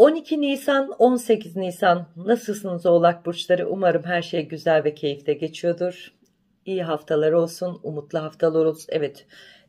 12 Nisan 18 Nisan nasılsınız oğlak burçları umarım her şey güzel ve keyifte geçiyordur. İyi haftalar olsun umutlu haftalar olsun evet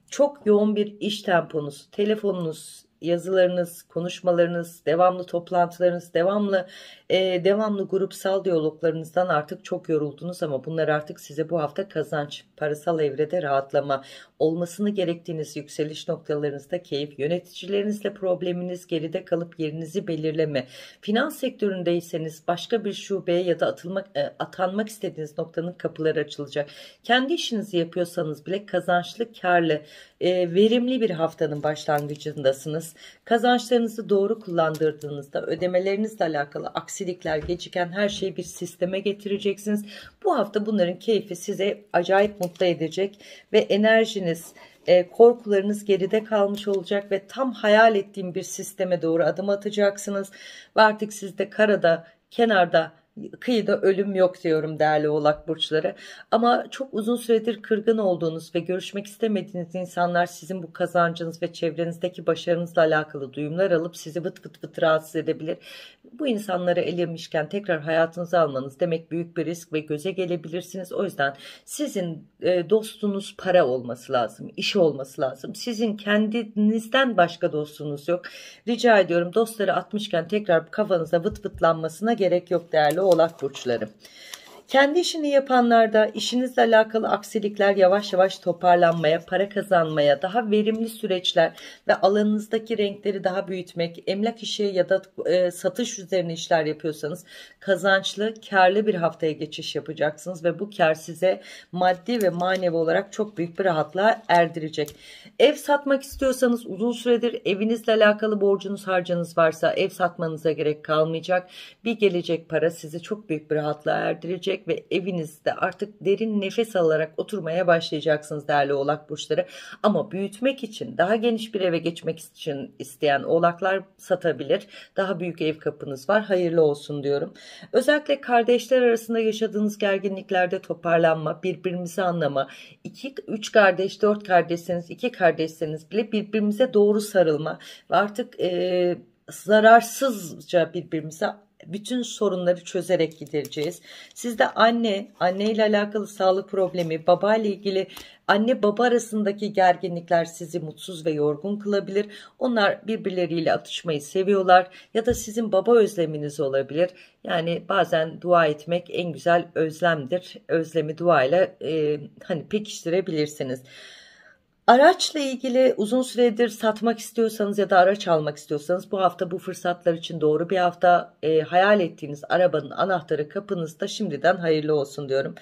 çok yoğun bir iş temponuz telefonunuz yazılarınız, konuşmalarınız, devamlı toplantılarınız, devamlı e, devamlı grupsal diyaloglarınızdan artık çok yoruldunuz ama bunlar artık size bu hafta kazanç, parasal evrede rahatlama, olmasını gerektiğiniz yükseliş noktalarınızda keyif, yöneticilerinizle probleminiz geride kalıp yerinizi belirleme, finans sektöründeyseniz başka bir şubeye ya da atılmak, e, atanmak istediğiniz noktanın kapıları açılacak. Kendi işinizi yapıyorsanız bile kazançlı, karlı, e, verimli bir haftanın başlangıcındasınız. Kazançlarınızı doğru kullandırdığınızda ödemelerinizle alakalı aksilikler geçiken her şeyi bir sisteme getireceksiniz. Bu hafta bunların keyfi size acayip mutlu edecek ve enerjiniz, e, korkularınız geride kalmış olacak ve tam hayal ettiğim bir sisteme doğru adım atacaksınız. Ve artık siz de karada, kenarda, kıyıda ölüm yok diyorum değerli oğlak burçları. Ama çok uzun süredir kırgın olduğunuz ve görüşmek istemediğiniz insanlar sizin bu kazancınız ve çevrenizdeki başarınızla alakalı duyumlar alıp sizi vıt vıt vıt rahatsız edebilir. Bu insanları elemişken tekrar hayatınızı almanız demek büyük bir risk ve göze gelebilirsiniz. O yüzden sizin e, dostunuz para olması lazım, iş olması lazım. Sizin kendinizden başka dostunuz yok. Rica ediyorum dostları atmışken tekrar kafanıza vıt vıtlanmasına gerek yok değerli oğlak burçları. Kendi işini yapanlarda işinizle alakalı aksilikler yavaş yavaş toparlanmaya, para kazanmaya, daha verimli süreçler ve alanınızdaki renkleri daha büyütmek, emlak işi ya da e, satış üzerine işler yapıyorsanız kazançlı, karlı bir haftaya geçiş yapacaksınız ve bu kar size maddi ve manevi olarak çok büyük bir rahatlığa erdirecek. Ev satmak istiyorsanız uzun süredir evinizle alakalı borcunuz harcanız varsa ev satmanıza gerek kalmayacak. Bir gelecek para sizi çok büyük bir rahatlığa erdirecek geçecek ve evinizde artık derin nefes alarak oturmaya başlayacaksınız değerli oğlak burçları. Ama büyütmek için daha geniş bir eve geçmek için isteyen oğlaklar satabilir. Daha büyük ev kapınız var hayırlı olsun diyorum. Özellikle kardeşler arasında yaşadığınız gerginliklerde toparlanma, birbirimizi anlama, 2 3 kardeş, 4 kardeşseniz, 2 kardeşseniz bile birbirimize doğru sarılma ve artık e, zararsızca birbirimize bütün sorunları çözerek gidereceğiz. Sizde anne, anne ile alakalı sağlık problemi, baba ile ilgili anne baba arasındaki gerginlikler sizi mutsuz ve yorgun kılabilir. Onlar birbirleriyle atışmayı seviyorlar ya da sizin baba özleminiz olabilir. Yani bazen dua etmek en güzel özlemdir. Özlemi duayla e, hani pekiştirebilirsiniz. Araçla ilgili uzun süredir satmak istiyorsanız ya da araç almak istiyorsanız bu hafta bu fırsatlar için doğru bir hafta e, hayal ettiğiniz arabanın anahtarı kapınızda şimdiden hayırlı olsun diyorum.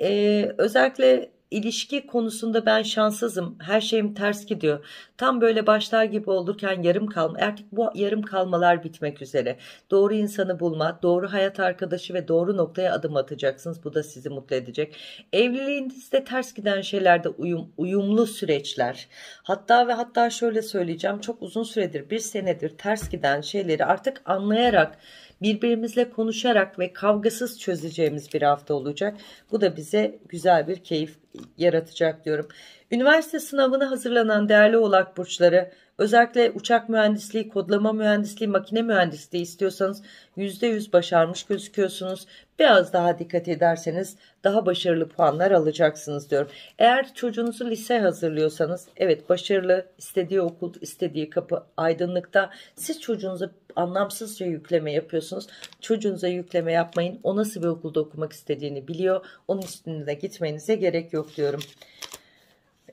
E, özellikle ilişki konusunda ben şanssızım her şeyim ters gidiyor tam böyle başlar gibi olurken yarım kalma artık er bu yarım kalmalar bitmek üzere doğru insanı bulma doğru hayat arkadaşı ve doğru noktaya adım atacaksınız bu da sizi mutlu edecek evliliğinizde ters giden şeylerde uyum, uyumlu süreçler hatta ve hatta şöyle söyleyeceğim çok uzun süredir bir senedir ters giden şeyleri artık anlayarak birbirimizle konuşarak ve kavgasız çözeceğimiz bir hafta olacak. Bu da bize güzel bir keyif yaratacak diyorum. Üniversite sınavına hazırlanan değerli oğlak burçları özellikle uçak mühendisliği, kodlama mühendisliği, makine mühendisliği istiyorsanız %100 başarmış gözüküyorsunuz. Biraz daha dikkat ederseniz daha başarılı puanlar alacaksınız diyorum. Eğer çocuğunuzu lise hazırlıyorsanız evet başarılı istediği okul istediği kapı aydınlıkta siz çocuğunuza anlamsızca yükleme yapıyorsunuz. Çocuğunuza yükleme yapmayın. O nasıl bir okulda okumak istediğini biliyor. Onun üstüne gitmenize gerek yok diyorum.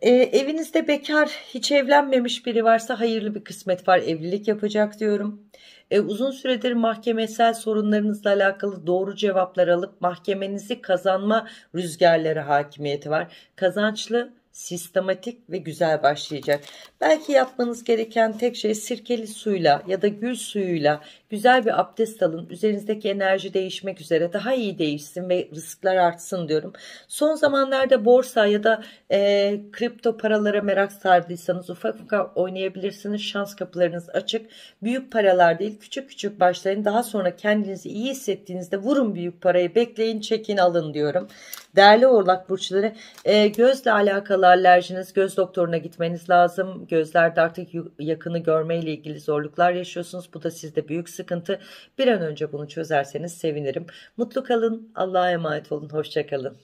E, evinizde bekar, hiç evlenmemiş biri varsa hayırlı bir kısmet var. Evlilik yapacak diyorum. E, uzun süredir mahkemesel sorunlarınızla alakalı doğru cevaplar alıp mahkemenizi kazanma rüzgarları hakimiyeti var. Kazançlı sistematik ve güzel başlayacak. Belki yapmanız gereken tek şey sirkeli suyla ya da gül suyuyla güzel bir abdest alın. Üzerinizdeki enerji değişmek üzere daha iyi değişsin ve riskler artsın diyorum. Son zamanlarda borsa ya da e, kripto paralara merak sardıysanız ufak ufak oynayabilirsiniz. Şans kapılarınız açık. Büyük paralar değil küçük küçük başlayın. Daha sonra kendinizi iyi hissettiğinizde vurun büyük parayı bekleyin çekin alın diyorum. Değerli oğlak burçları e, gözle alakalı alerjiniz göz doktoruna gitmeniz lazım. Gözlerde artık yakını görmeyle ilgili zorluklar yaşıyorsunuz. Bu da sizde büyük sıkıntı. Bir an önce bunu çözerseniz sevinirim. Mutlu kalın. Allah'a emanet olun. Hoşçakalın.